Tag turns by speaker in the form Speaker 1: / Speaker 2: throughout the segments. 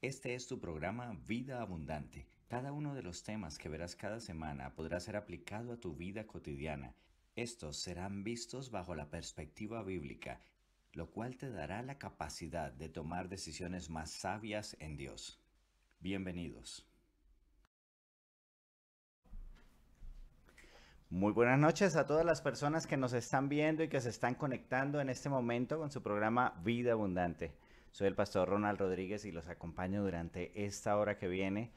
Speaker 1: Este es tu programa Vida Abundante. Cada uno de los temas que verás cada semana podrá ser aplicado a tu vida cotidiana. Estos serán vistos bajo la perspectiva bíblica, lo cual te dará la capacidad de tomar decisiones más sabias en Dios. Bienvenidos. Muy buenas noches a todas las personas que nos están viendo y que se están conectando en este momento con su programa Vida Abundante. Soy el pastor Ronald Rodríguez y los acompaño durante esta hora que viene.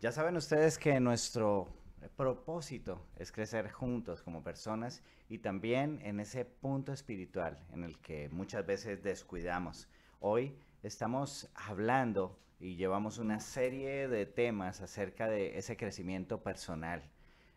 Speaker 1: Ya saben ustedes que nuestro propósito es crecer juntos como personas y también en ese punto espiritual en el que muchas veces descuidamos. Hoy estamos hablando y llevamos una serie de temas acerca de ese crecimiento personal.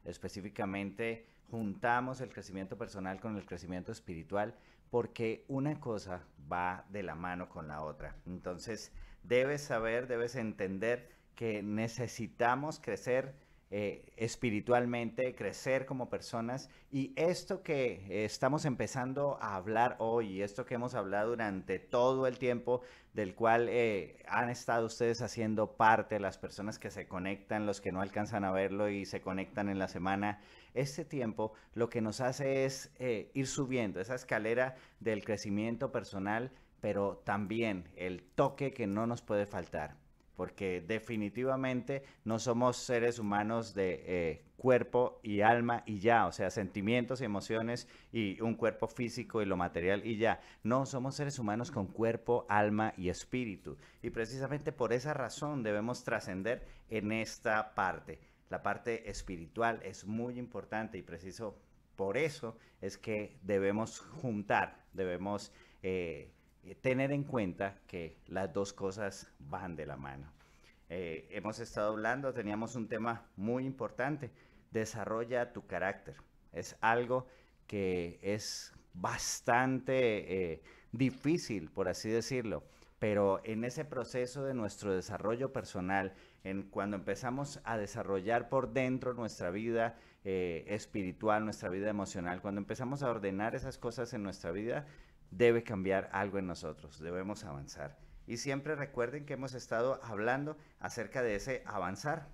Speaker 1: Específicamente juntamos el crecimiento personal con el crecimiento espiritual porque una cosa va de la mano con la otra. Entonces, debes saber, debes entender que necesitamos crecer eh, espiritualmente, crecer como personas. Y esto que estamos empezando a hablar hoy, y esto que hemos hablado durante todo el tiempo, del cual eh, han estado ustedes haciendo parte, las personas que se conectan, los que no alcanzan a verlo y se conectan en la semana, este tiempo lo que nos hace es eh, ir subiendo esa escalera del crecimiento personal, pero también el toque que no nos puede faltar porque definitivamente no somos seres humanos de eh, cuerpo y alma y ya, o sea, sentimientos y emociones y un cuerpo físico y lo material y ya. No, somos seres humanos con cuerpo, alma y espíritu. Y precisamente por esa razón debemos trascender en esta parte. La parte espiritual es muy importante y preciso por eso es que debemos juntar, debemos... Eh, eh, tener en cuenta que las dos cosas van de la mano. Eh, hemos estado hablando, teníamos un tema muy importante, desarrolla tu carácter. Es algo que es bastante eh, difícil, por así decirlo, pero en ese proceso de nuestro desarrollo personal, en cuando empezamos a desarrollar por dentro nuestra vida espiritual, nuestra vida emocional, cuando empezamos a ordenar esas cosas en nuestra vida, debe cambiar algo en nosotros, debemos avanzar. Y siempre recuerden que hemos estado hablando acerca de ese avanzar.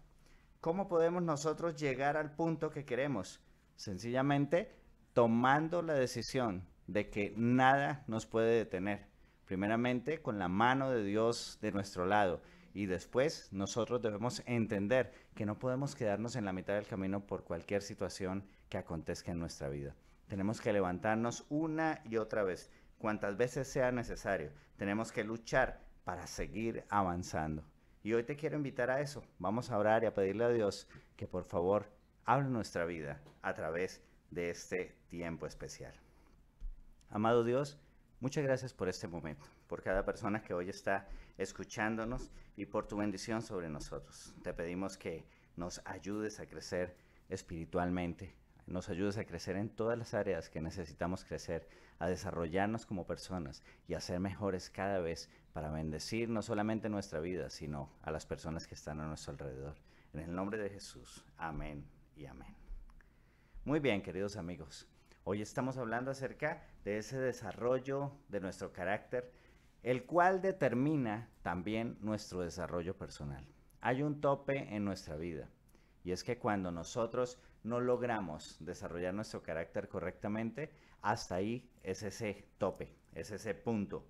Speaker 1: ¿Cómo podemos nosotros llegar al punto que queremos? Sencillamente tomando la decisión de que nada nos puede detener. Primeramente con la mano de Dios de nuestro lado. Y después nosotros debemos entender que no podemos quedarnos en la mitad del camino por cualquier situación que acontezca en nuestra vida. Tenemos que levantarnos una y otra vez cuantas veces sea necesario. Tenemos que luchar para seguir avanzando. Y hoy te quiero invitar a eso. Vamos a orar y a pedirle a Dios que por favor hable nuestra vida a través de este tiempo especial. Amado Dios, muchas gracias por este momento, por cada persona que hoy está escuchándonos y por tu bendición sobre nosotros. Te pedimos que nos ayudes a crecer espiritualmente nos ayudes a crecer en todas las áreas que necesitamos crecer, a desarrollarnos como personas y a ser mejores cada vez para bendecir no solamente nuestra vida, sino a las personas que están a nuestro alrededor. En el nombre de Jesús, amén y amén. Muy bien, queridos amigos, hoy estamos hablando acerca de ese desarrollo de nuestro carácter, el cual determina también nuestro desarrollo personal. Hay un tope en nuestra vida y es que cuando nosotros no logramos desarrollar nuestro carácter correctamente, hasta ahí es ese tope, es ese punto.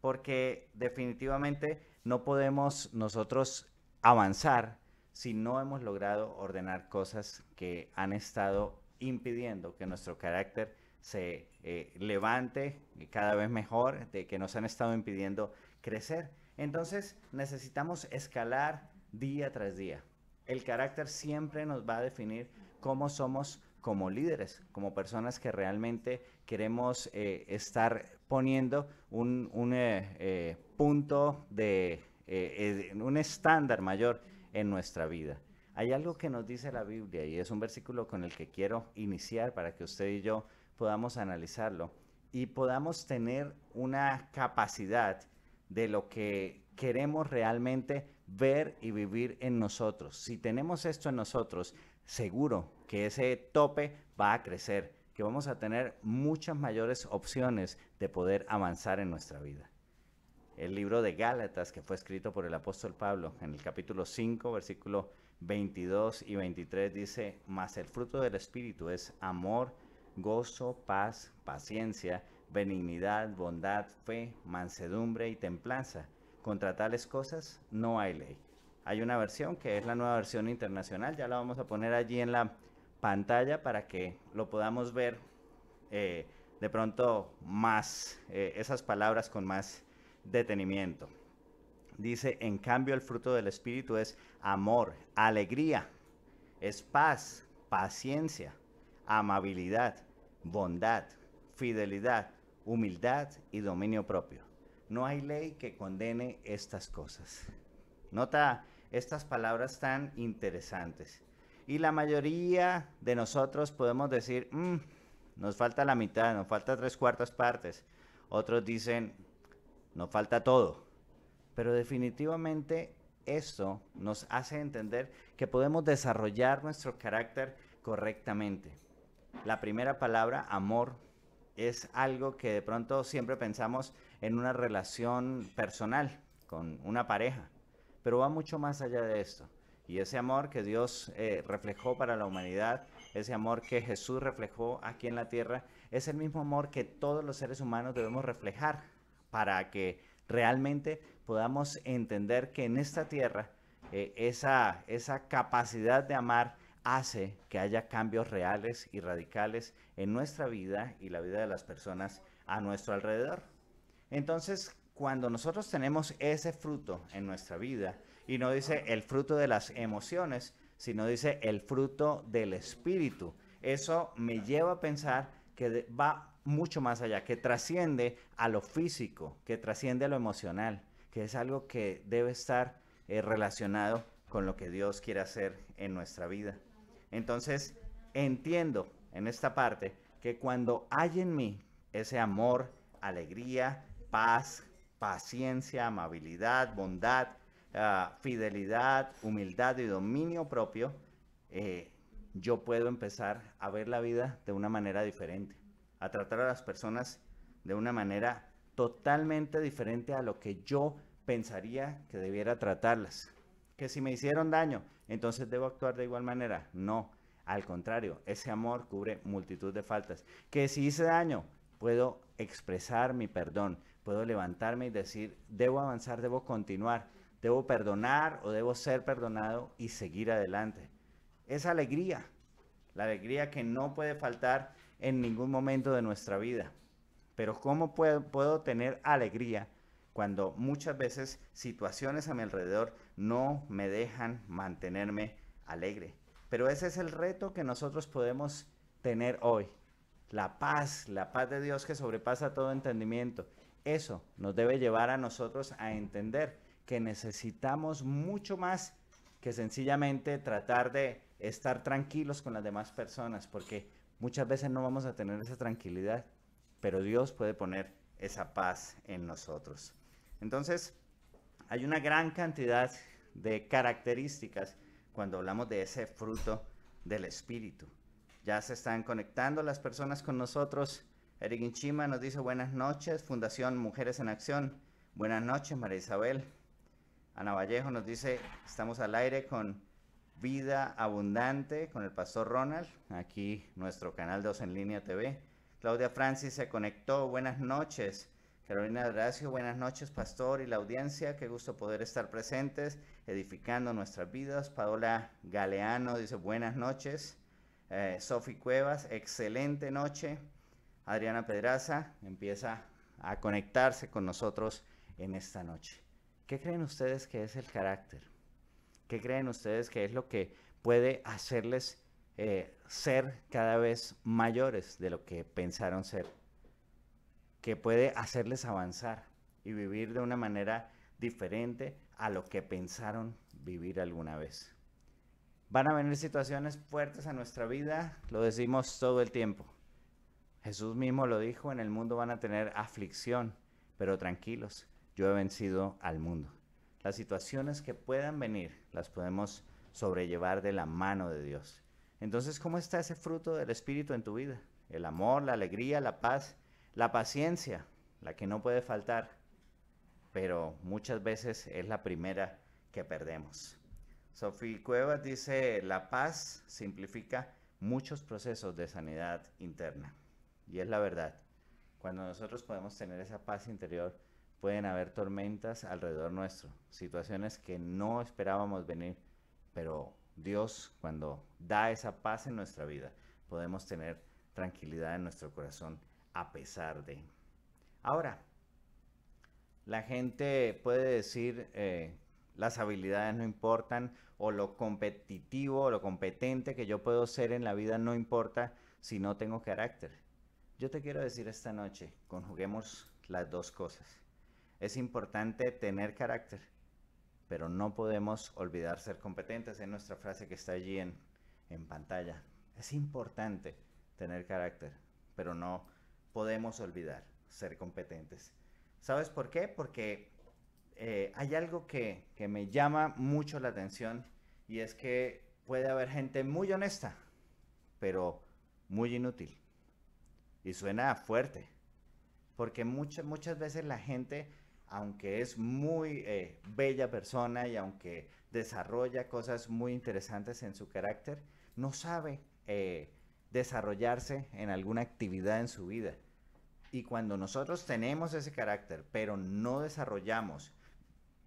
Speaker 1: Porque definitivamente no podemos nosotros avanzar si no hemos logrado ordenar cosas que han estado impidiendo que nuestro carácter se eh, levante cada vez mejor, de que nos han estado impidiendo crecer. Entonces necesitamos escalar día tras día. El carácter siempre nos va a definir cómo somos como líderes, como personas que realmente queremos eh, estar poniendo un, eh, eh, punto de, un estándar mayor en nuestra vida. Hay algo que nos dice la Biblia y es un versículo con el que quiero iniciar para que usted y yo podamos analizarlo y podamos tener una capacidad de lo que queremos realmente ver y vivir en nosotros. Si tenemos esto en nosotros, seguro que ese tope va a crecer, que vamos a tener muchas mayores opciones de poder avanzar en nuestra vida. El libro de Gálatas, que fue escrito por el apóstol Pablo, en el capítulo 5, versículo 22 y 23, dice, mas el fruto del Espíritu es amor, gozo, paz, paciencia, benignidad, bondad, fe, mansedumbre y templanza. Contra tales cosas no hay ley hay una versión que es la nueva versión internacional. Ya la vamos a poner allí en la pantalla para que lo podamos ver eh, de pronto más, eh, esas palabras con más detenimiento. Dice, en cambio el fruto del Espíritu es amor, alegría, es paz, paciencia, amabilidad, bondad, fidelidad, humildad y dominio propio. No hay ley que condene estas cosas. Nota estas palabras tan interesantes. Y la mayoría de nosotros podemos decir, mm, nos falta la mitad, nos falta tres cuartas partes. Otros dicen, nos falta todo. Pero definitivamente esto nos hace entender que podemos desarrollar nuestro carácter correctamente. La primera palabra, amor, es algo que de pronto siempre pensamos en una relación personal, con una pareja pero va mucho más allá de esto. Y ese amor que Dios eh, reflejó para la humanidad, ese amor que Jesús reflejó aquí en la tierra, es el mismo amor que todos los seres humanos debemos reflejar para que realmente podamos entender que en esta tierra eh, esa, esa capacidad de amar hace que haya cambios reales y radicales en nuestra vida y la vida de las personas a nuestro alrededor. Entonces, cuando nosotros tenemos ese fruto en nuestra vida, y no dice el fruto de las emociones, sino dice el fruto del espíritu, eso me lleva a pensar que va mucho más allá, que trasciende a lo físico, que trasciende a lo emocional, que es algo que debe estar eh, relacionado con lo que Dios quiere hacer en nuestra vida. Entonces, entiendo en esta parte que cuando hay en mí ese amor, alegría, paz, paciencia, amabilidad, bondad, ah, fidelidad, humildad y dominio propio, eh, yo puedo empezar a ver la vida de una manera diferente, a tratar a las personas de una manera totalmente diferente a lo que yo pensaría que debiera tratarlas. Que si me hicieron daño, entonces debo actuar de igual manera. No, al contrario, ese amor cubre multitud de faltas. Que si hice daño, puedo expresar mi perdón, puedo levantarme y decir, debo avanzar, debo continuar, debo perdonar o debo ser perdonado y seguir adelante. es alegría, la alegría que no puede faltar en ningún momento de nuestra vida. Pero ¿cómo puedo, puedo tener alegría cuando muchas veces situaciones a mi alrededor no me dejan mantenerme alegre? Pero ese es el reto que nosotros podemos tener hoy. La paz, la paz de Dios que sobrepasa todo entendimiento eso nos debe llevar a nosotros a entender que necesitamos mucho más que sencillamente tratar de estar tranquilos con las demás personas, porque muchas veces no vamos a tener esa tranquilidad, pero Dios puede poner esa paz en nosotros. Entonces, hay una gran cantidad de características cuando hablamos de ese fruto del Espíritu. Ya se están conectando las personas con nosotros Eric Inchima nos dice buenas noches, Fundación Mujeres en Acción. Buenas noches, María Isabel. Ana Vallejo nos dice, estamos al aire con Vida Abundante, con el Pastor Ronald, aquí nuestro canal 2 en línea TV. Claudia Francis se conectó, buenas noches. Carolina Horacio, buenas noches, Pastor y la audiencia. Qué gusto poder estar presentes, edificando nuestras vidas. Paola Galeano dice buenas noches. Eh, Sofi Cuevas, excelente noche. Adriana Pedraza empieza a conectarse con nosotros en esta noche. ¿Qué creen ustedes que es el carácter? ¿Qué creen ustedes que es lo que puede hacerles eh, ser cada vez mayores de lo que pensaron ser? ¿Qué puede hacerles avanzar y vivir de una manera diferente a lo que pensaron vivir alguna vez. Van a venir situaciones fuertes a nuestra vida, lo decimos todo el tiempo. Jesús mismo lo dijo, en el mundo van a tener aflicción, pero tranquilos, yo he vencido al mundo. Las situaciones que puedan venir las podemos sobrellevar de la mano de Dios. Entonces, ¿cómo está ese fruto del Espíritu en tu vida? El amor, la alegría, la paz, la paciencia, la que no puede faltar, pero muchas veces es la primera que perdemos. Sophie Cuevas dice, la paz simplifica muchos procesos de sanidad interna y es la verdad. Cuando nosotros podemos tener esa paz interior, pueden haber tormentas alrededor nuestro, situaciones que no esperábamos venir, pero Dios cuando da esa paz en nuestra vida, podemos tener tranquilidad en nuestro corazón a pesar de. Ahora, la gente puede decir eh, las habilidades no importan o lo competitivo o lo competente que yo puedo ser en la vida no importa si no tengo carácter. Yo te quiero decir esta noche, conjuguemos las dos cosas. Es importante tener carácter, pero no podemos olvidar ser competentes. En nuestra frase que está allí en, en pantalla. Es importante tener carácter, pero no podemos olvidar ser competentes. ¿Sabes por qué? Porque eh, hay algo que me llama mucho la atención y es que puede haber gente muy honesta, pero muy inútil. Y suena fuerte, porque muchas muchas veces la gente, aunque es muy eh, bella persona y aunque desarrolla cosas muy interesantes en su carácter, no sabe eh, desarrollarse en alguna actividad en su vida. Y cuando nosotros tenemos ese carácter, pero no desarrollamos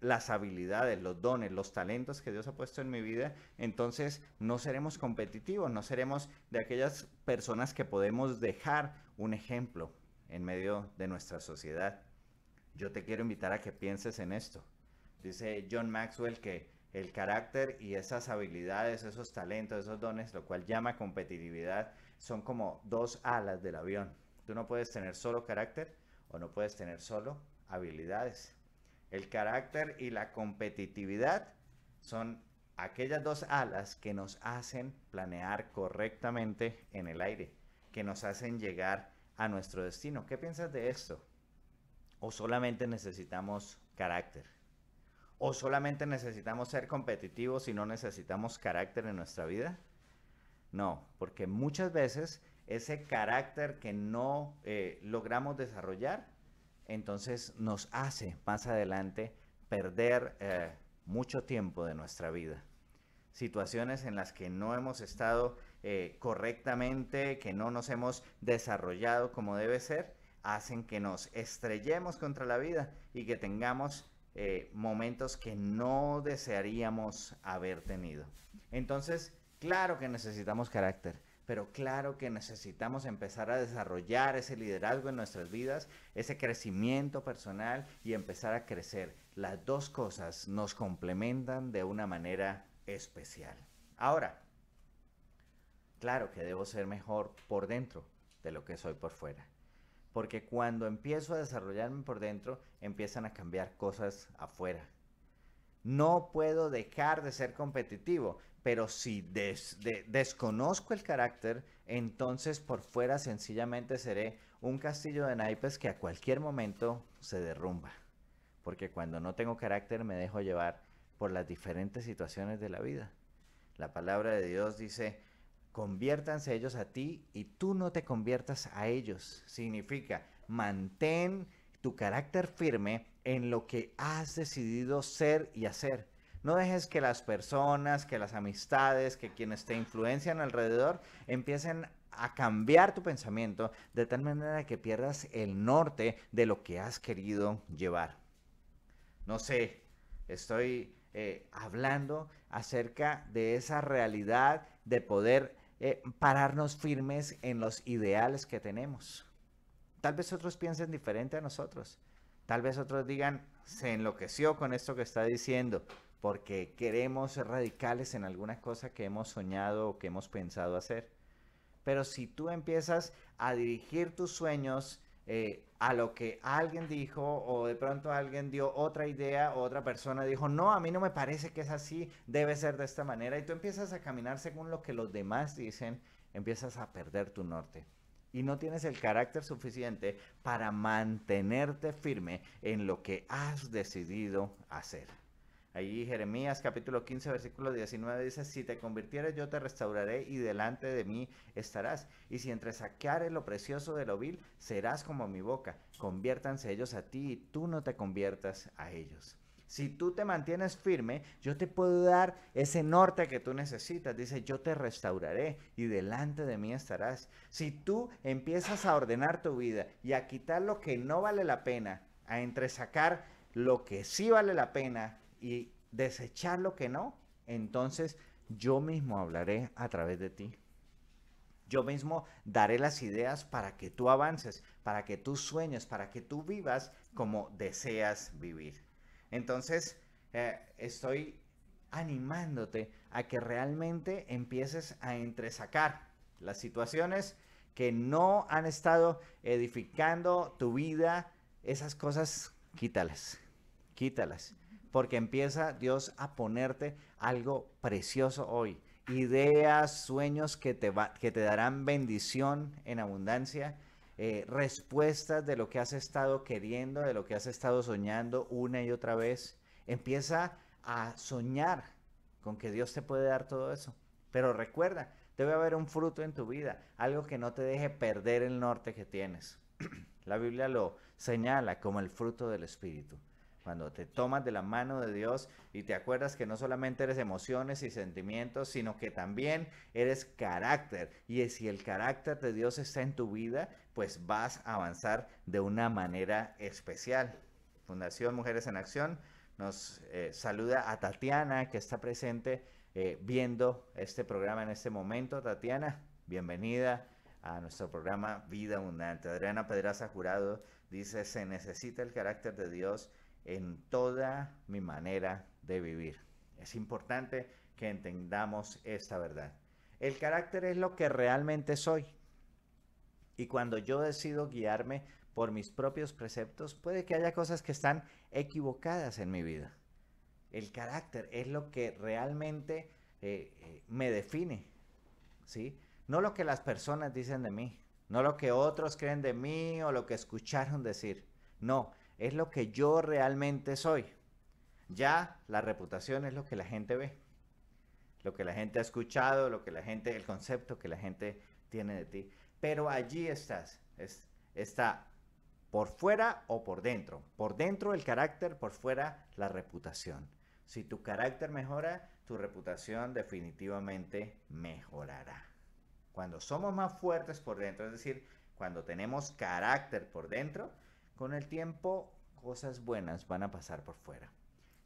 Speaker 1: las habilidades, los dones, los talentos que Dios ha puesto en mi vida, entonces no seremos competitivos, no seremos de aquellas personas que podemos dejar un ejemplo en medio de nuestra sociedad. Yo te quiero invitar a que pienses en esto. Dice John Maxwell que el carácter y esas habilidades, esos talentos, esos dones, lo cual llama competitividad, son como dos alas del avión. Tú no puedes tener solo carácter o no puedes tener solo habilidades. El carácter y la competitividad son aquellas dos alas que nos hacen planear correctamente en el aire, que nos hacen llegar nuestro destino. ¿Qué piensas de esto? ¿O solamente necesitamos carácter? ¿O solamente necesitamos ser competitivos y no necesitamos carácter en nuestra vida? No, porque muchas veces ese carácter que no eh, logramos desarrollar, entonces nos hace más adelante perder eh, mucho tiempo de nuestra vida. Situaciones en las que no hemos estado eh, correctamente, que no nos hemos desarrollado como debe ser, hacen que nos estrellemos contra la vida y que tengamos eh, momentos que no desearíamos haber tenido. Entonces, claro que necesitamos carácter, pero claro que necesitamos empezar a desarrollar ese liderazgo en nuestras vidas, ese crecimiento personal y empezar a crecer. Las dos cosas nos complementan de una manera especial. Ahora, Claro que debo ser mejor por dentro de lo que soy por fuera. Porque cuando empiezo a desarrollarme por dentro, empiezan a cambiar cosas afuera. No puedo dejar de ser competitivo, pero si desconozco el carácter, entonces por fuera sencillamente seré un castillo de naipes que a cualquier momento se derrumba. Porque cuando no tengo carácter me dejo llevar por las diferentes situaciones de la vida. La palabra de Dios dice, conviértanse ellos a ti y tú no te conviertas a ellos. Significa, mantén tu carácter firme en lo que has decidido ser y hacer. No dejes que las personas, que las amistades, que quienes te influencian alrededor empiecen a cambiar tu pensamiento de tal manera que pierdas el norte de lo que has querido llevar. No sé, estoy eh, hablando acerca de esa realidad de poder eh, pararnos firmes en los ideales que tenemos. Tal vez otros piensen diferente a nosotros. Tal vez otros digan, se enloqueció con esto que está diciendo, porque queremos ser radicales en alguna cosa que hemos soñado o que hemos pensado hacer. Pero si tú empiezas a dirigir tus sueños eh, a lo que alguien dijo o de pronto alguien dio otra idea o otra persona dijo, no, a mí no me parece que es así, debe ser de esta manera y tú empiezas a caminar según lo que los demás dicen, empiezas a perder tu norte. Y no tienes el carácter suficiente para mantenerte firme en lo que has decidido hacer. Ahí Jeremías capítulo 15 versículo 19 dice, si te convirtieres yo te restauraré y delante de mí estarás. Y si entre saqueares lo precioso de lo vil, serás como mi boca. Conviértanse ellos a ti y tú no te conviertas a ellos. Si tú te mantienes firme, yo te puedo dar ese norte que tú necesitas. Dice, yo te restauraré y delante de mí estarás. Si tú empiezas a ordenar tu vida y a quitar lo que no vale la pena, a entresacar lo que sí vale la pena, y desechar lo que no, entonces yo mismo hablaré a través de ti. Yo mismo daré las ideas para que tú avances, para que tú sueñes, para que tú vivas como deseas vivir. Entonces, eh, estoy animándote a que realmente empieces a entresacar las situaciones que no han estado edificando tu vida. Esas cosas, quítalas, quítalas porque empieza Dios a ponerte algo precioso hoy. Ideas, sueños que te, que te darán bendición en abundancia, eh, respuestas de lo que has estado queriendo, de lo que has estado soñando una y otra vez. Empieza a soñar con que Dios te puede dar todo eso. Pero recuerda, debe haber un fruto en tu vida, algo que no te deje perder el norte que tienes. La Biblia lo señala como el fruto del Espíritu cuando te tomas de la mano de Dios y te acuerdas que no solamente eres emociones y sentimientos, sino que también eres carácter. Y si el carácter de Dios está en tu vida, pues vas a avanzar de una manera especial. Fundación Mujeres en Acción nos eh, saluda a Tatiana, que está presente eh, viendo este programa en este momento. Tatiana, bienvenida a nuestro programa Vida Abundante. Adriana Pedraza Jurado dice, se necesita el carácter de Dios en toda mi manera de vivir. Es importante que entendamos esta verdad. El carácter es lo que realmente soy. Y cuando yo decido guiarme por mis propios preceptos, puede que haya cosas que están equivocadas en mi vida. El carácter es lo que realmente eh, eh, me define, ¿sí? No lo que las personas dicen de mí, no lo que otros creen de mí o lo que escucharon decir. No, es lo que yo realmente soy. Ya la reputación es lo que la gente ve, lo que la gente ha escuchado, lo que la gente, el concepto que la gente tiene de ti. Pero allí estás, es, está por fuera o por dentro. Por dentro el carácter, por fuera la reputación. Si tu carácter mejora, tu reputación definitivamente mejorará. Cuando somos más fuertes por dentro, es decir, cuando tenemos carácter por dentro, con el tiempo, cosas buenas van a pasar por fuera.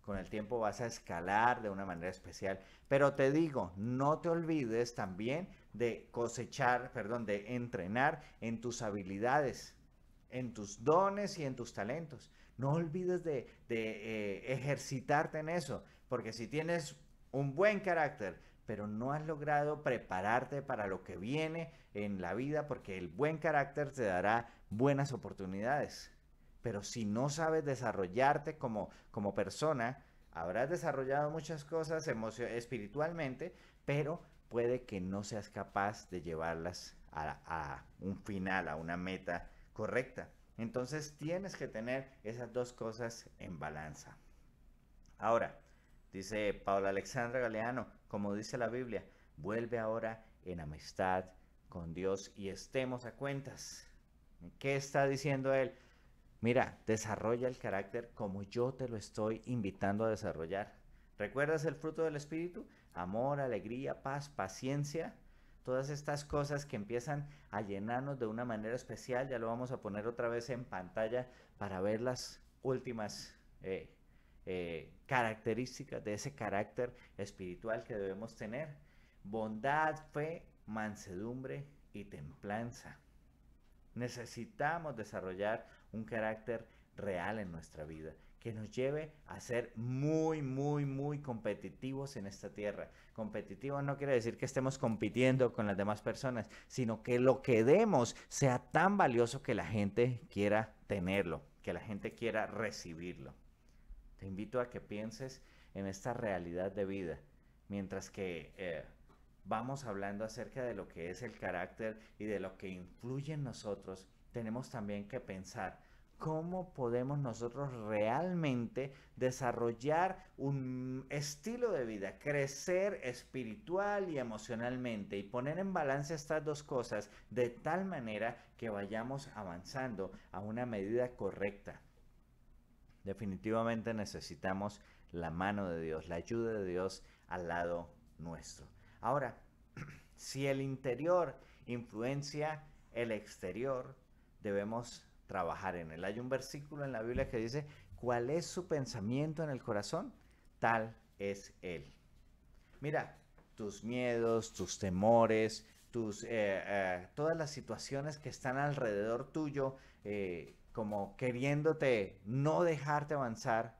Speaker 1: Con el tiempo vas a escalar de una manera especial. Pero te digo, no te olvides también de cosechar, perdón, de entrenar en tus habilidades, en tus dones y en tus talentos. No olvides de, eh, ejercitarte en eso, porque si tienes un buen carácter, pero no has logrado prepararte para lo que viene en la vida, porque el buen carácter te dará buenas oportunidades. Pero si no sabes desarrollarte como, persona, habrás desarrollado muchas cosas espiritualmente, pero puede que no seas capaz de llevarlas a, un final, a una meta correcta. Entonces tienes que tener esas dos cosas en balanza. Ahora, dice Paula Alexandra Galeano, como dice la Biblia, vuelve ahora en amistad con Dios y estemos a cuentas. ¿Qué está diciendo él? Mira, desarrolla el carácter como yo te lo estoy invitando a desarrollar. ¿Recuerdas el fruto del Espíritu? Amor, alegría, paz, paciencia. Todas estas cosas que empiezan a llenarnos de una manera especial, ya lo vamos a poner otra vez en pantalla para ver las últimas eh, eh, características de ese carácter espiritual que debemos tener. Bondad, fe, mansedumbre y templanza. Necesitamos desarrollar un carácter real en nuestra vida, que nos lleve a ser muy, muy, muy competitivos en esta tierra. competitivo no quiere decir que estemos compitiendo con las demás personas, sino que lo que demos sea tan valioso que la gente quiera tenerlo, que la gente quiera recibirlo. Te invito a que pienses en esta realidad de vida, mientras que... Eh, vamos hablando acerca de lo que es el carácter y de lo que influye en nosotros tenemos también que pensar cómo podemos nosotros realmente desarrollar un estilo de vida, crecer espiritual y emocionalmente y poner en balance estas dos cosas de tal manera que vayamos avanzando a una medida correcta. Definitivamente necesitamos la mano de Dios, la ayuda de Dios al lado nuestro. Ahora, si el interior influencia el exterior, debemos trabajar en él. Hay un versículo en la Biblia que dice, ¿cuál es su pensamiento en el corazón? Tal es él. Mira, tus miedos, tus temores, tus, eh, eh, todas las situaciones que están alrededor tuyo, eh, como queriéndote no dejarte avanzar,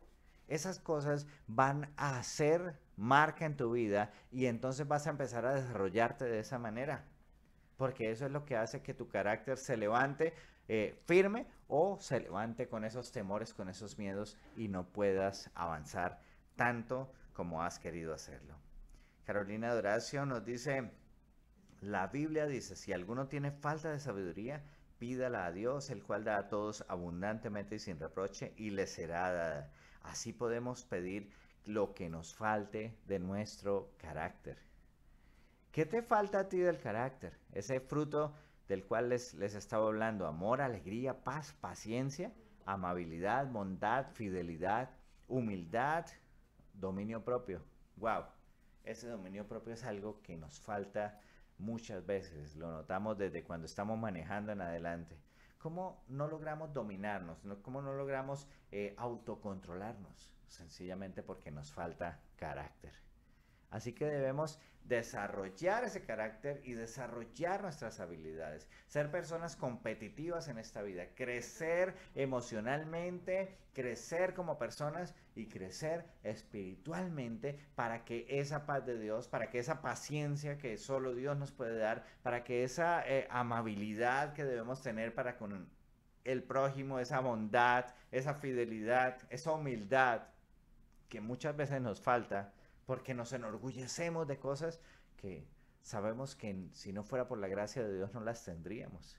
Speaker 1: esas cosas van a hacer marca en tu vida y entonces vas a empezar a desarrollarte de esa manera. Porque eso es lo que hace que tu carácter se levante eh, firme o se levante con esos temores, con esos miedos y no puedas avanzar tanto como has querido hacerlo. Carolina Doracio nos dice, la Biblia dice, si alguno tiene falta de sabiduría, pídala a Dios, el cual da a todos abundantemente y sin reproche, y le será dada. Así podemos pedir lo que nos falte de nuestro carácter. ¿Qué te falta a ti del carácter? Ese fruto del cual les, les estaba hablando, amor, alegría, paz, paciencia, amabilidad, bondad, fidelidad, humildad, dominio propio. ¡Wow! Ese dominio propio es algo que nos falta muchas veces, lo notamos desde cuando estamos manejando en adelante. ¿Cómo no logramos dominarnos? ¿Cómo no logramos eh, autocontrolarnos? Sencillamente porque nos falta carácter. Así que debemos desarrollar ese carácter y desarrollar nuestras habilidades, ser personas competitivas en esta vida, crecer emocionalmente, crecer como personas y crecer espiritualmente para que esa paz de Dios, para que esa paciencia que solo Dios nos puede dar, para que esa eh, amabilidad que debemos tener para con el prójimo, esa bondad, esa fidelidad, esa humildad que muchas veces nos falta, porque nos enorgullecemos de cosas que sabemos que si no fuera por la gracia de Dios no las tendríamos.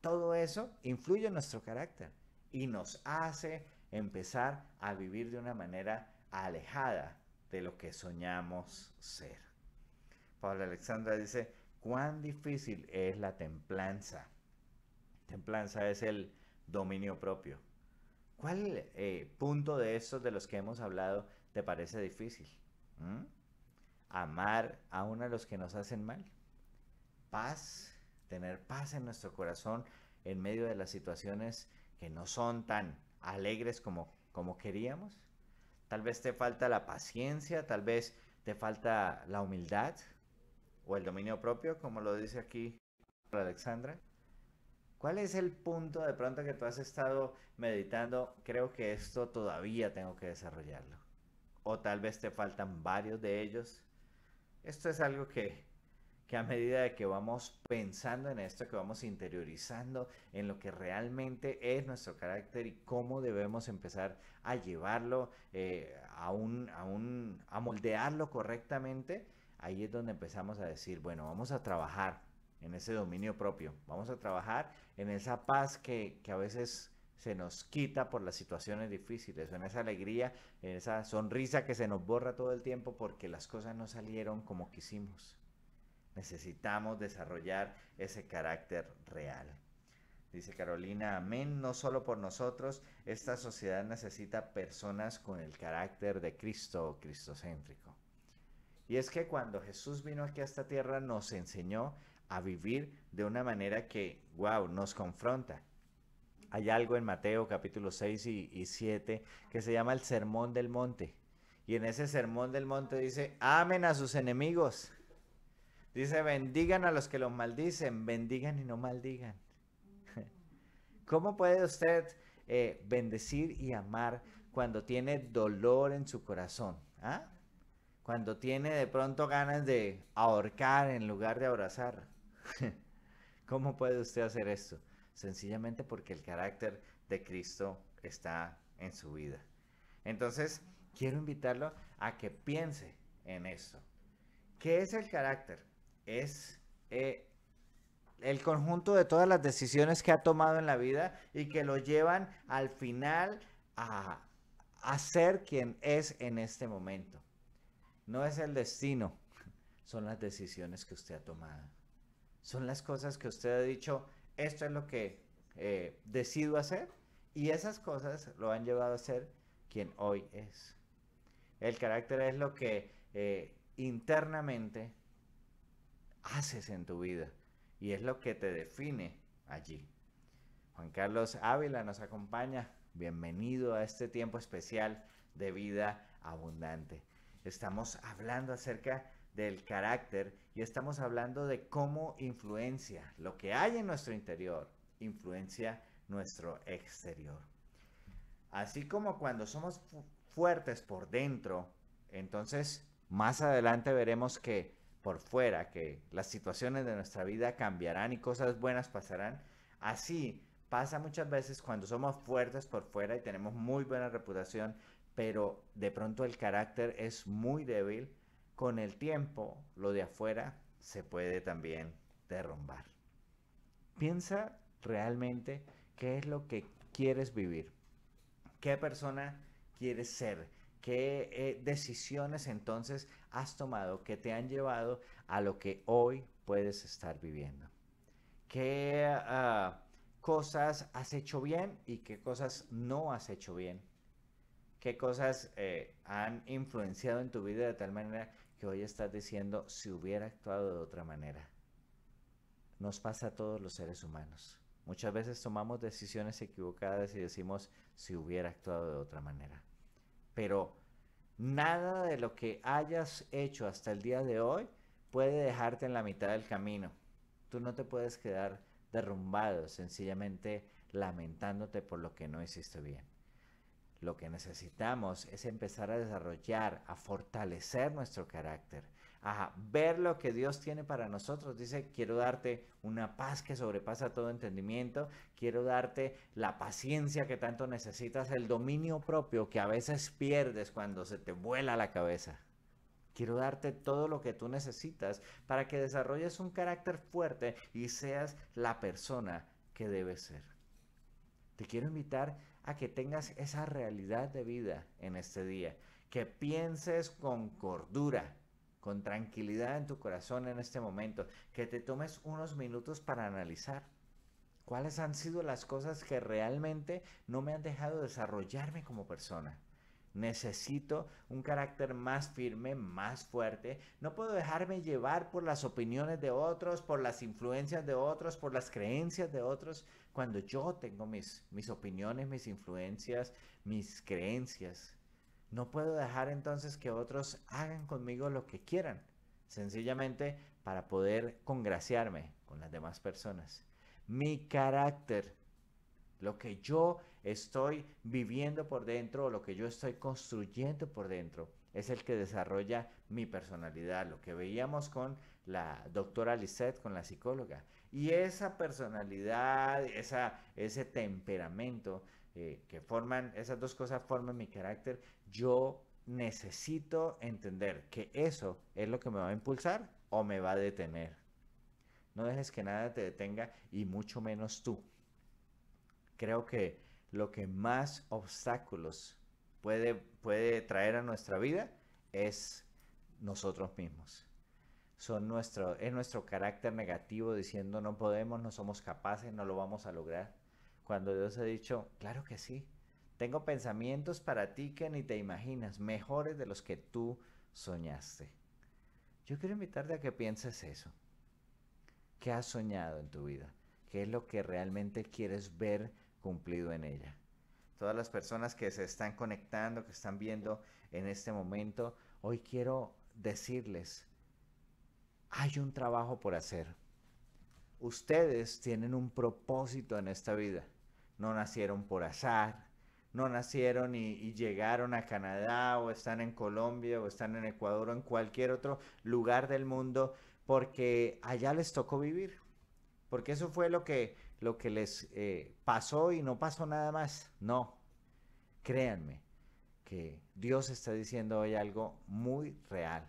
Speaker 1: Todo eso influye en nuestro carácter y nos hace empezar a vivir de una manera alejada de lo que soñamos ser. Pablo Alexandra dice, cuán difícil es la templanza. Templanza es el dominio propio. ¿Cuál eh, punto de estos de los que hemos hablado te parece difícil. Amar a uno de los que nos hacen mal. Paz, tener paz en nuestro corazón en medio de las situaciones que no son tan alegres como, como queríamos. Tal vez te falta la paciencia, tal vez te falta la humildad o el dominio propio, como lo dice aquí Alexandra. ¿Cuál es el punto de pronto que tú has estado meditando? Creo que esto todavía tengo que desarrollarlo o tal vez te faltan varios de ellos. Esto es algo que, a medida de que vamos pensando en esto, que vamos interiorizando en lo que realmente es nuestro carácter y cómo debemos empezar a llevarlo, eh, a, un, a, a moldearlo correctamente, ahí es donde empezamos a decir, bueno, vamos a trabajar en ese dominio propio, vamos a trabajar en esa paz que, que a veces se nos quita por las situaciones difíciles, en esa alegría, en esa sonrisa que se nos borra todo el tiempo porque las cosas no salieron como quisimos. Necesitamos desarrollar ese carácter real. Dice Carolina, amén, no solo por nosotros, esta sociedad necesita personas con el carácter de Cristo, cristocéntrico. Y es que cuando Jesús vino aquí a esta tierra nos enseñó a vivir de una manera que, wow, nos confronta, hay algo en Mateo capítulo 6 y, 7 que se llama el Sermón del Monte. Y en ese Sermón del Monte dice, amen a sus enemigos. Dice, bendigan a los que los maldicen, bendigan y no maldigan. ¿Cómo puede usted eh, bendecir y amar cuando tiene dolor en su corazón? Ah? Cuando tiene de pronto ganas de ahorcar en lugar de abrazar. ¿Cómo puede usted hacer esto? sencillamente porque el carácter de Cristo está en su vida. Entonces, quiero invitarlo a que piense en esto. ¿Qué es el carácter? Es eh, el conjunto de todas las decisiones que ha tomado en la vida y que lo llevan al final a, a ser quien es en este momento. No es el destino, son las decisiones que usted ha tomado. Son las cosas que usted ha dicho, esto es lo que eh, decido hacer y esas cosas lo han llevado a ser quien hoy es. El carácter es lo que eh, internamente haces en tu vida y es lo que te define allí. Juan Carlos Ávila nos acompaña. Bienvenido a este tiempo especial de vida abundante. Estamos hablando acerca del carácter y estamos hablando de cómo influencia lo que hay en nuestro interior, influencia nuestro exterior. Así como cuando somos fuertes por dentro, entonces más adelante veremos que por fuera, que las situaciones de nuestra vida cambiarán y cosas buenas pasarán. Así pasa muchas veces cuando somos fuertes por fuera y tenemos muy buena reputación, pero de pronto el carácter es muy débil con el tiempo lo de afuera se puede también derrumbar. Piensa realmente qué es lo que quieres vivir, qué persona quieres ser, qué eh, decisiones entonces has tomado que te han llevado a lo que hoy puedes estar viviendo, qué ah, cosas has hecho bien y qué cosas no has hecho bien, qué cosas eh, han influenciado en tu vida de tal manera que hoy estás diciendo si hubiera actuado de otra manera. Nos pasa a todos los seres humanos. Muchas veces tomamos decisiones equivocadas y decimos si hubiera actuado de otra manera. Pero nada de lo que hayas hecho hasta el día de hoy puede dejarte en la mitad del camino. Tú no te puedes quedar derrumbado, sencillamente lamentándote por lo que no hiciste bien. Lo que necesitamos es empezar a desarrollar, a fortalecer nuestro carácter, a ver lo que Dios tiene para nosotros. Dice, quiero darte una paz que sobrepasa todo entendimiento, quiero darte la paciencia que tanto necesitas, el dominio propio que a veces pierdes cuando se te vuela la cabeza. Quiero darte todo lo que tú necesitas para que desarrolles un carácter fuerte y seas la persona que debes ser. Te quiero invitar a que tengas esa realidad de vida en este día, que pienses con cordura, con tranquilidad en tu corazón en este momento, que te tomes unos minutos para analizar cuáles han sido las cosas que realmente no me han dejado desarrollarme como persona Necesito un carácter más firme, más fuerte. No puedo dejarme llevar por las opiniones de otros, por las influencias de otros, por las creencias de otros, cuando yo tengo mis, mis opiniones, mis influencias, mis creencias. No puedo dejar entonces que otros hagan conmigo lo que quieran, sencillamente para poder congraciarme con las demás personas. Mi carácter, lo que yo estoy viviendo por dentro o lo que yo estoy construyendo por dentro es el que desarrolla mi personalidad, lo que veíamos con la doctora Lisette, con la psicóloga. Y esa personalidad, esa, ese temperamento eh, que forman, esas dos cosas forman mi carácter, yo necesito entender que eso es lo que me va a impulsar o me va a detener. No dejes que nada te detenga y mucho menos tú. Creo que lo que más obstáculos puede, puede traer a nuestra vida es nosotros mismos. Son nuestro, es nuestro carácter negativo diciendo no podemos, no somos capaces, no lo vamos a lograr. Cuando Dios ha dicho, claro que sí, tengo pensamientos para ti que ni te imaginas, mejores de los que tú soñaste. Yo quiero invitarte a que pienses eso. ¿Qué has soñado en tu vida? ¿Qué es lo que realmente quieres ver cumplido en ella. Todas las personas que se están conectando, que están viendo en este momento, hoy quiero decirles, hay un trabajo por hacer. Ustedes tienen un propósito en esta vida. No nacieron por azar, no nacieron y, llegaron a Canadá o están en Colombia o están en Ecuador o en cualquier otro lugar del mundo porque allá les tocó vivir. Porque eso fue lo que lo que les eh, pasó y no pasó nada más. No, créanme que Dios está diciendo hoy algo muy real.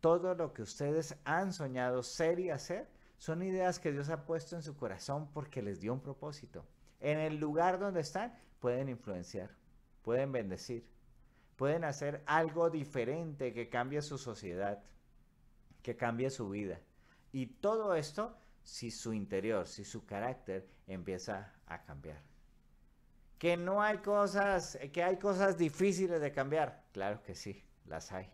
Speaker 1: Todo lo que ustedes han soñado ser y hacer son ideas que Dios ha puesto en su corazón porque les dio un propósito. En el lugar donde están pueden influenciar, pueden bendecir, pueden hacer algo diferente que cambie su sociedad, que cambie su vida. Y todo esto si su interior, si su carácter empieza a cambiar. Que no hay cosas, que hay cosas difíciles de cambiar. Claro que sí, las hay.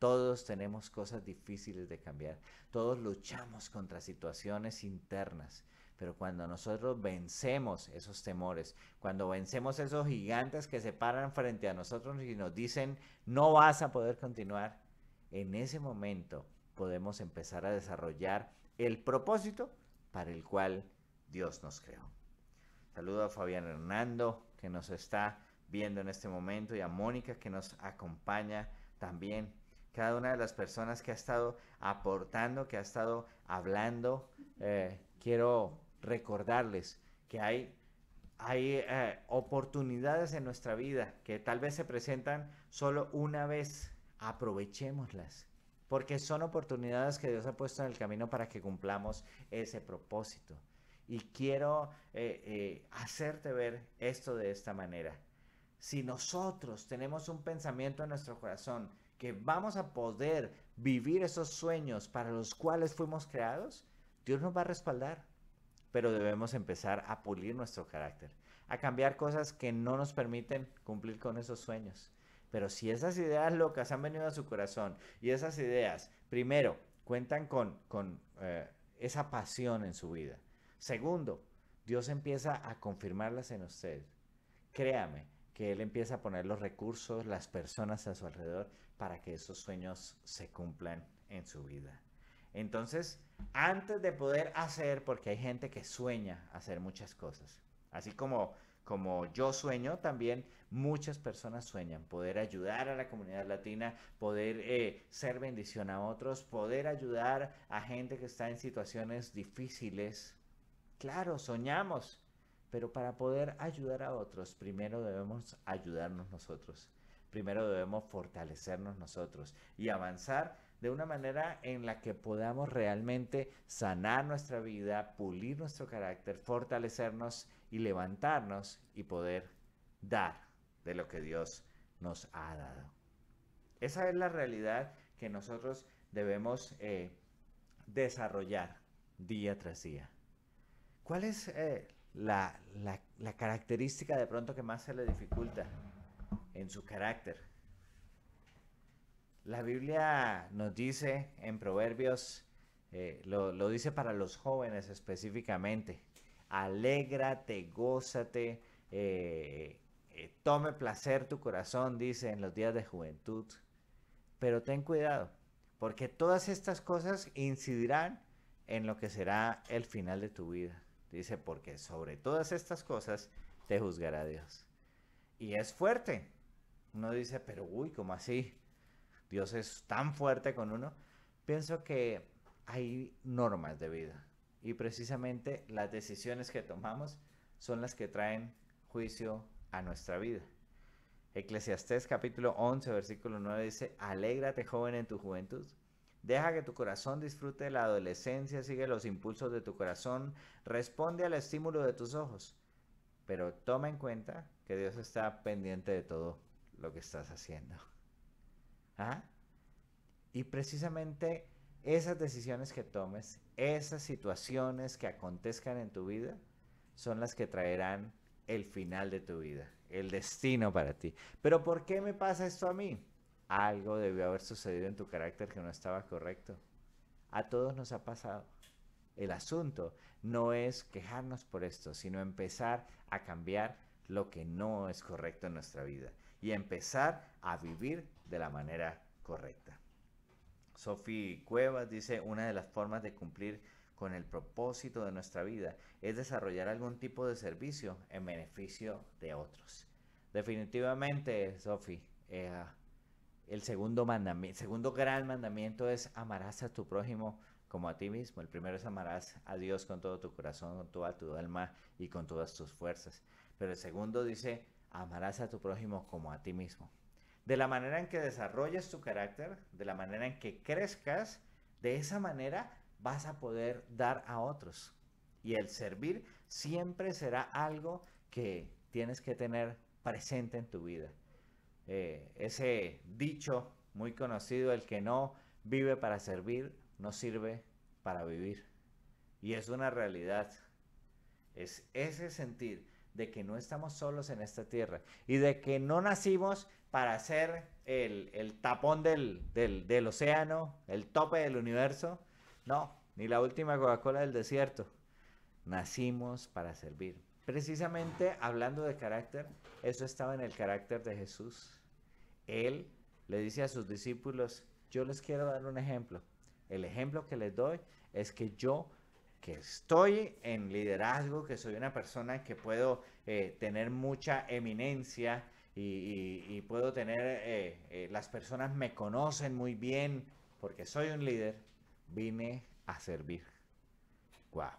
Speaker 1: Todos tenemos cosas difíciles de cambiar. Todos luchamos contra situaciones internas. Pero cuando nosotros vencemos esos temores, cuando vencemos esos gigantes que se paran frente a nosotros y nos dicen, no vas a poder continuar, en ese momento podemos empezar a desarrollar el propósito para el cual Dios nos creó. Saludo a Fabián Hernando que nos está viendo en este momento y a Mónica que nos acompaña también. Cada una de las personas que ha estado aportando, que ha estado hablando, eh, quiero recordarles que hay, hay eh, oportunidades en nuestra vida que tal vez se presentan solo una vez. Aprovechémoslas porque son oportunidades que Dios ha puesto en el camino para que cumplamos ese propósito. Y quiero eh, eh, hacerte ver esto de esta manera. Si nosotros tenemos un pensamiento en nuestro corazón que vamos a poder vivir esos sueños para los cuales fuimos creados, Dios nos va a respaldar. Pero debemos empezar a pulir nuestro carácter, a cambiar cosas que no nos permiten cumplir con esos sueños. Pero si esas ideas locas han venido a su corazón y esas ideas, primero, cuentan con, eh, esa pasión en su vida. Segundo, Dios empieza a confirmarlas en usted. Créame que Él empieza a poner los recursos, las personas a su alrededor para que esos sueños se cumplan en su vida. Entonces, antes de poder hacer, porque hay gente que sueña hacer muchas cosas, así como como yo sueño, también muchas personas sueñan poder ayudar a la comunidad latina, poder eh, ser bendición a otros, poder ayudar a gente que está en situaciones difíciles. Claro, soñamos, pero para poder ayudar a otros, primero debemos ayudarnos nosotros. Primero debemos fortalecernos nosotros y avanzar de una manera en la que podamos realmente sanar nuestra vida, pulir nuestro carácter, fortalecernos y levantarnos y poder dar de lo que Dios nos ha dado. Esa es la realidad que nosotros debemos eh, desarrollar día tras día. ¿Cuál es eh, la, característica de pronto que más se le dificulta en su carácter? La Biblia nos dice en Proverbios, eh, lo, lo dice para los jóvenes específicamente, alégrate, gózate, eh, eh, tome placer tu corazón, dice en los días de juventud. Pero ten cuidado, porque todas estas cosas incidirán en lo que será el final de tu vida. Dice, porque sobre todas estas cosas te juzgará Dios. Y es fuerte. Uno dice, pero uy, ¿cómo así? Dios es tan fuerte con uno. Pienso que hay normas de vida. Y precisamente las decisiones que tomamos son las que traen juicio a nuestra vida. Eclesiastés capítulo 11, versículo 9 dice, alégrate joven en tu juventud. Deja que tu corazón disfrute de la adolescencia, sigue los impulsos de tu corazón, responde al estímulo de tus ojos. Pero toma en cuenta que Dios está pendiente de todo lo que estás haciendo. ¿Ah? Y precisamente esas decisiones que tomes, esas situaciones que acontezcan en tu vida, son las que traerán el final de tu vida, el destino para ti. Pero ¿por qué me pasa esto a mí? Algo debió haber sucedido en tu carácter que no estaba correcto. A todos nos ha pasado. El asunto no es quejarnos por esto, sino empezar a cambiar lo que no es correcto en nuestra vida y empezar a vivir de la manera correcta. Sophie Cuevas dice, una de las formas de cumplir con el propósito de nuestra vida es desarrollar algún tipo de servicio en beneficio de otros. Definitivamente, Sophie, eh, el segundo, mandamiento, segundo gran mandamiento es amarás a tu prójimo como a ti mismo. El primero es amarás a Dios con todo tu corazón, con toda tu alma y con todas tus fuerzas. Pero el segundo dice, amarás a tu prójimo como a ti mismo de la manera en que desarrolles tu carácter, de la manera en que crezcas, de esa manera vas a poder dar a otros. Y el servir siempre será algo que tienes que tener presente en tu vida. Eh, ese dicho muy conocido, el que no vive para servir, no sirve para vivir. Y es una realidad. Es ese sentir de que no estamos solos en esta tierra y de que no nacimos para ser el, tapón del, océano, el tope del universo. No, ni la última Coca-Cola del desierto. Nacimos para servir. Precisamente hablando de carácter, eso estaba en el carácter de Jesús. Él le dice a sus discípulos, yo les quiero dar un ejemplo. El ejemplo que les doy es que yo que estoy en liderazgo, que soy una persona que puedo eh, tener mucha eminencia, y, puedo tener, eh, eh, las personas me conocen muy bien porque soy un líder, vine a servir. ¡Wow!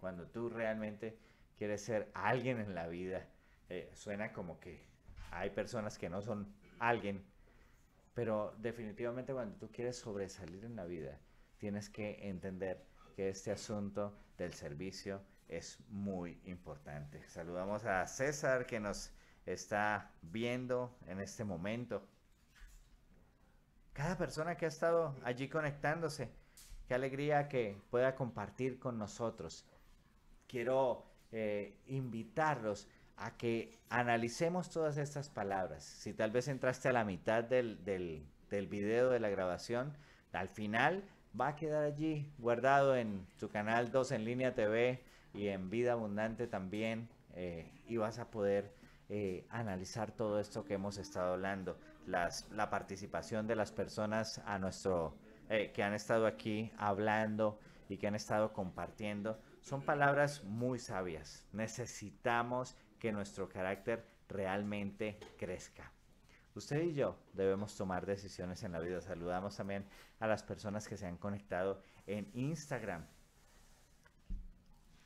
Speaker 1: Cuando tú realmente quieres ser alguien en la vida, eh, suena como que hay personas que no son alguien, pero definitivamente cuando tú quieres sobresalir en la vida, tienes que entender que este asunto del servicio es muy importante. Saludamos a César que nos está viendo en este momento. Cada persona que ha estado allí conectándose, qué alegría que pueda compartir con nosotros. Quiero eh, invitarlos a que analicemos todas estas palabras. Si tal vez entraste a la mitad del, del, video de la grabación, al final va a quedar allí guardado en tu canal 2 en línea TV y en Vida Abundante también eh, y vas a poder eh, analizar todo esto que hemos estado hablando, las, la participación de las personas a nuestro, eh, que han estado aquí hablando y que han estado compartiendo, son palabras muy sabias. Necesitamos que nuestro carácter realmente crezca. Usted y yo debemos tomar decisiones en la vida. Saludamos también a las personas que se han conectado en Instagram.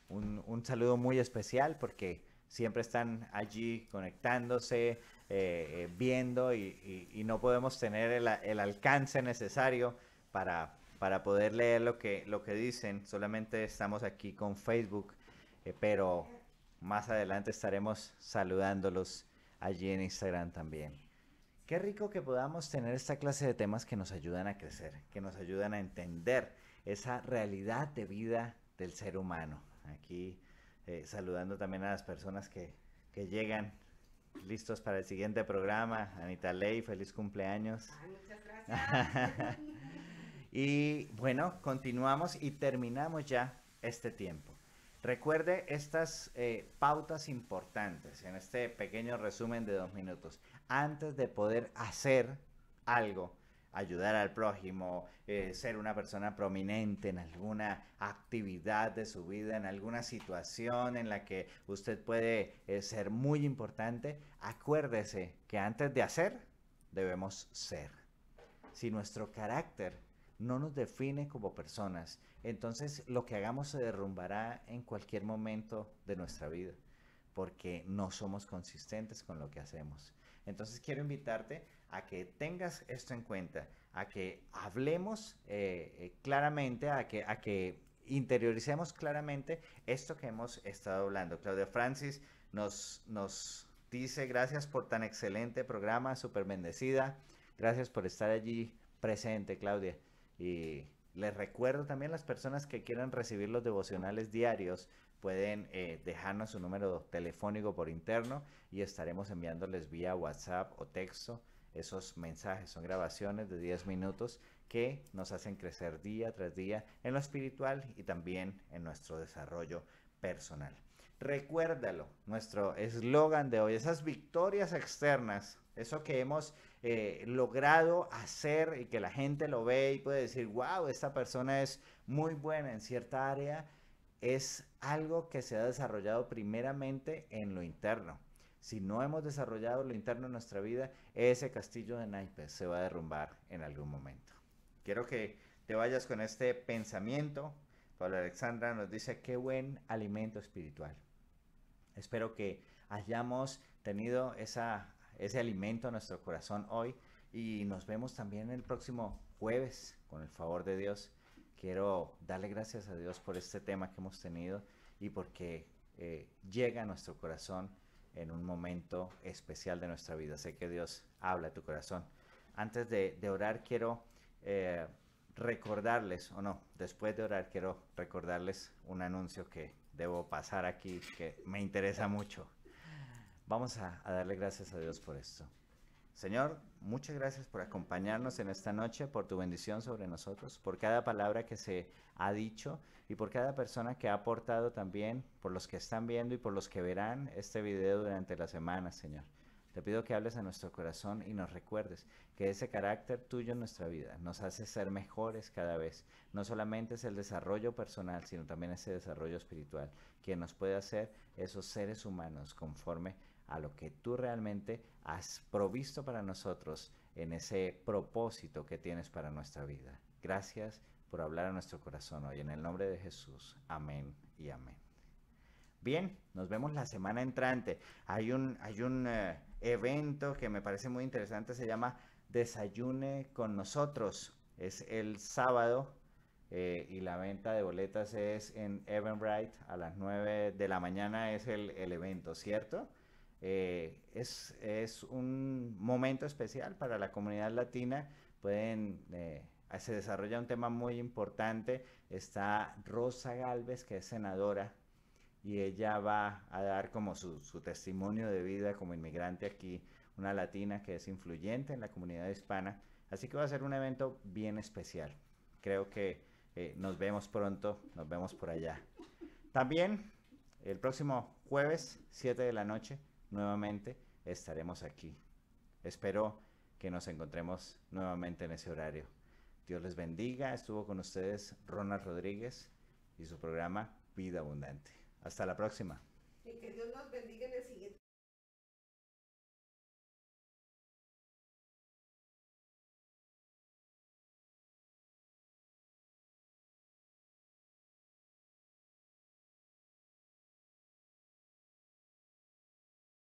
Speaker 1: un saludo muy especial porque siempre están allí conectándose, eh, eh, viendo y, no podemos tener el, alcance necesario para, para, poder leer lo que, lo que dicen. Solamente estamos aquí con Facebook, eh, pero más adelante estaremos saludándolos allí en Instagram también. Qué rico que podamos tener esta clase de temas que nos ayudan a crecer, que nos ayudan a entender esa realidad de vida del ser humano. Aquí eh, saludando también a las personas que, llegan listos para el siguiente programa. Anita Ley, feliz cumpleaños. muchas gracias. y bueno, continuamos y terminamos ya este tiempo. Recuerde estas eh, pautas importantes en este pequeño resumen de dos minutos. Antes de poder hacer algo, ayudar al prójimo, eh, ser una persona prominente en alguna actividad de su vida, en alguna situación en la que usted puede eh, ser muy importante, acuérdese que antes de hacer, debemos ser. Si nuestro carácter no nos define como personas, entonces lo que hagamos se derrumbará en cualquier momento de nuestra vida, porque no somos consistentes con lo que hacemos. Entonces quiero invitarte a que tengas esto en cuenta, a que hablemos eh, eh, claramente, a que, interioricemos claramente esto que hemos estado hablando. Claudia Francis nos, nos dice gracias por tan excelente programa, súper bendecida. Gracias por estar allí presente, Claudia. Y les recuerdo también a las personas que quieran recibir los devocionales diarios pueden eh, dejarnos su número telefónico por interno y estaremos enviándoles vía WhatsApp o texto esos mensajes. Son grabaciones de 10 minutos que nos hacen crecer día tras día en lo espiritual y también en nuestro desarrollo personal. Recuérdalo, nuestro eslogan de hoy, esas victorias externas, eso que hemos eh, logrado hacer y que la gente lo ve y puede decir, wow, esta persona es muy buena en cierta área es algo que se ha desarrollado primeramente en lo interno. Si no hemos desarrollado lo interno en nuestra vida, ese castillo de naipes se va a derrumbar en algún momento. Quiero que te vayas con este pensamiento. Pablo Alexandra nos dice, qué buen alimento espiritual. Espero que hayamos tenido ese alimento en nuestro corazón hoy y nos vemos también el próximo jueves, con el favor de Dios quiero darle gracias a Dios por este tema que hemos tenido y porque eh, llega a nuestro corazón en un momento especial de nuestra vida. Sé que Dios habla a tu corazón. Antes de, orar, quiero eh, recordarles, o no, después de orar, quiero recordarles un anuncio que debo pasar aquí, que me interesa mucho. Vamos a, a darle gracias a Dios por esto. Señor, Muchas gracias por acompañarnos en esta noche, por tu bendición sobre nosotros, por cada palabra que se ha dicho y por cada persona que ha aportado también, por los que están viendo y por los que verán este video durante la semana, Señor. Te pido que hables a nuestro corazón y nos recuerdes que ese carácter tuyo en nuestra vida nos hace ser mejores cada vez. No solamente es el desarrollo personal, sino también ese desarrollo espiritual, que nos puede hacer esos seres humanos conforme a lo que tú realmente has provisto para nosotros en ese propósito que tienes para nuestra vida. Gracias por hablar a nuestro corazón hoy. En el nombre de Jesús. Amén y amén. Bien, nos vemos la semana entrante. Hay un, eh, evento que me parece muy interesante, se llama Desayune con nosotros. Es el sábado eh, y la venta de boletas es en Wright a las 9 de la mañana es el evento, ¿cierto? Eh, es, un momento especial para la comunidad latina. Eh, ah, se desarrolla un tema muy importante. Está Rosa Galvez, que es senadora, y ella va a dar como su, testimonio de vida como inmigrante aquí, una latina que es influyente en la comunidad hispana. Así que va a ser un evento bien especial. Creo que eh, nos vemos pronto, nos vemos por allá. También el próximo jueves, 7 de la noche, nuevamente estaremos aquí. Espero que nos encontremos nuevamente en ese horario. Dios les bendiga. Estuvo con ustedes Ronald Rodríguez y su programa Vida Abundante. Hasta la próxima. Y que Dios nos bendiga en el siguiente.